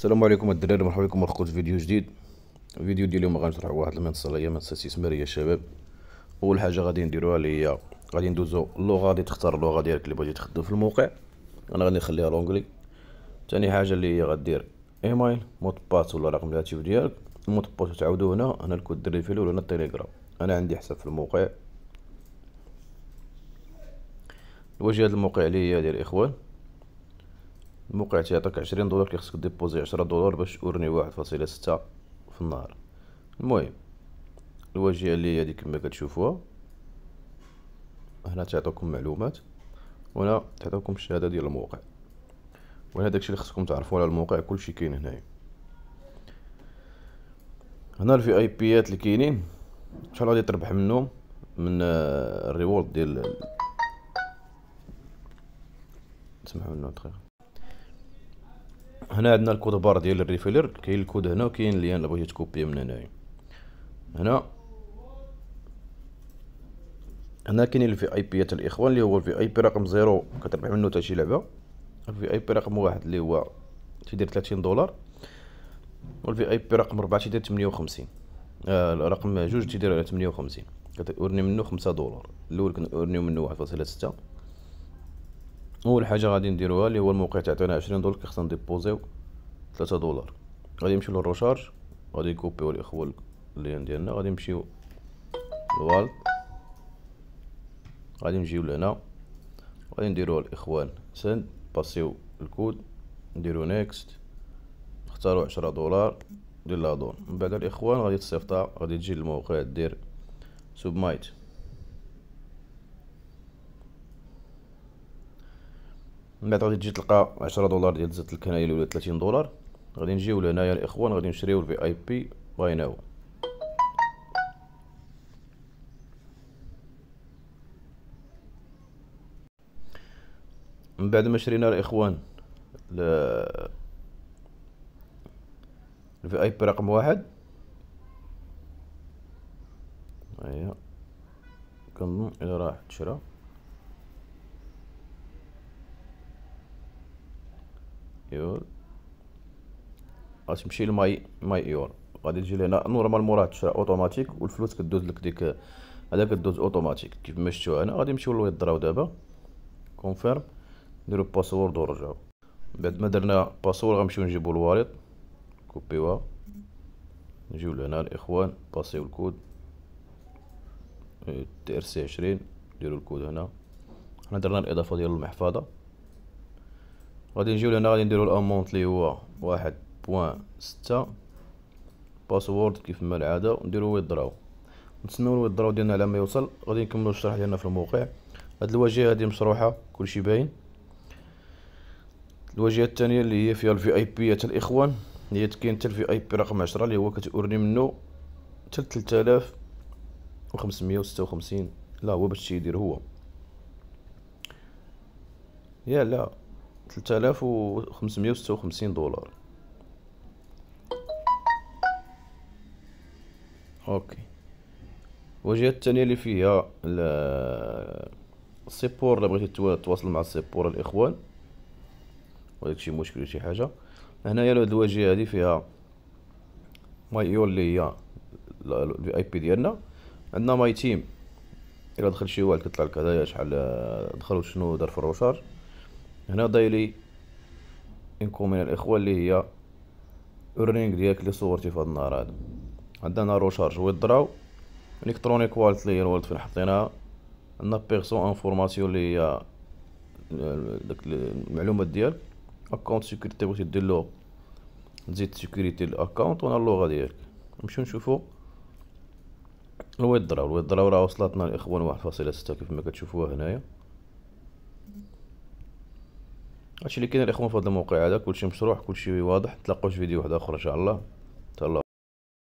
السلام عليكم الدراري مرحبا بكم مرخوت في فيديو جديد الفيديو ديال اليوم غادي واحد المنصه اللي هي منصه استثماريه الشباب اول حاجه غادي نديروها اللي هي غادي ندوزو اللغه غادي تختار اللغه ديالك اللي بغيتي تخدم في الموقع انا غادي نخليها لونجلي ثاني حاجه اللي هي غدير ايميل مود باس ولا رقم الهاتف ديالك مود باس تعاودو هنا هنا الكود دري فيه ولا التليجرام انا عندي حساب في الموقع الواجهه الموقع اللي هي ديال الاخوان الموقع تيعطيك عشرين دولار كي خصك ديبوزي عشرة دولار باش تورني واحد فاصلة ستة في النهار المهم الواجهة اللي هي هادي كما كتشوفوها هنا تعطيكم معلومات وهنا تعطيكم الشهادة ديال الموقع وهنا داكشي اللي خصكم تعرفوا على الموقع كلشي كاين هنايا هنا الفي اي بيات اللي كاينين شحال غادي تربح منهم من آه، الريورد ديال سمحوا لنا دقيقه هنا عندنا الكود بار ديال الريفيلر كاين الكود هنا وكاين اللي انا بغيت كوبي من هنايا هنا هنا كاين الفي اي بي تاع الاخوان اللي هو الفي اي بي رقم 0 كتربح منه حتى شي لعبه الفي اي بي رقم 1 اللي هو تيدير 30 دولار والفي اي بي رقم 4 تيدير 58 آه رقم جوج تيدير 58 كتورني منه 5 دولار الاول كنورني منه 1.6 اول حاجه غادي نديروها اللي هو الموقع تاعنا 20 دولار خصنا ديبوزيو 3 دولار غادي نمشيو للروشارج غادي نكوبيو الاخوه اللين ديالنا غادي نمشيو لوالت غادي نجيو لهنا غادي نديرو الاخوان سند باسيو الكود نديرو نيكست نختارو عشرة دولار ديال لادون من بعد الاخوان غادي تصيفطها غادي تجي للموقع دير سبمايت من بعد غادي تجي تلقى 10 دولار ديال زيت الكنايل ولا 30 دولار غادي نجيو لهنايا الاخوان غادي نشريو الفي اي بي باي ناو من بعد ما شرينا الاخوان ل الفي اي بي رقم واحد ايوا كنظن الى راح تشرى يور غتمشي لماي ماي يور غادي تجي لهنا نورمالمون راه تشرا اوتوماتيك والفلوس كدوز لك ديك هذا كدوز اوتوماتيك كيف ما شفتوا هنا غادي نمشيو دراو دابا كونفيرم نديرو باسورد ونرجعو بعد ما درنا باسورد غنمشيو نجيبو الواليط كوبيوها نجيو لهنا الاخوان باسيو الكود تي ار سي عشرين نديرو الكود هنا هنا درنا الاضافه ديال المحفظه غادي نجيو لهنا غادي نديرو الامونت لي هو واحد بوان ستة باسورد كيف ما العادة ونديرو ويدراو نتسناو الويدراو ديالنا على ما يوصل غادي نكملو الشرح ديالنا في الموقع هاد الواجهة هادي مشروحة كلشي باين الواجهة الثانية اللي هي فيها الفي اي بي تاع الاخوان هي كاين حتى الفي اي بي رقم عشرة اللي هو كتورني منو حتى تلت وخمسمية وستة وخمسين لا هو باش تيدير هو يا لا 3556 دولار اوكي الواجهه الثانيه اللي فيها السيبور اللي بغيتي تواصل مع السيبور الاخوان ولكن شي مشكل شي حاجه هنايا هاد الواجهه هادي فيها ماي يو اللي هي الفي اي بي ديالنا عندنا ماي تيم الى دخل شي واحد كيطلع لك هدايا شحال دخل وشنو دار في الروشارج هنا ضايلي انكم من الاخوة اللي هي الرينج ديالك اللي صورتي في هاد النهار هذا عندنا روشارج ويدراو الكترونيك والت لي هي الوالت فين حطيناها عندنا بيرسون انفورماسيون اللي هي آه، داك المعلومات ديالك اكونت سيكوريتي بغيتي دير له تزيد سيكوريتي الاكونت وانا اللغه ديالك نمشيو نشوفو الويدراو الويدراو راه وصلتنا الاخوان واحد فاصلة ستة كيف ما كتشوفوها هنايا هادشي اللي كاين الاخوان في هذا الموقع هذا كلشي مشروح كلشي واضح نتلاقاو في فيديو واحد اخر ان شاء الله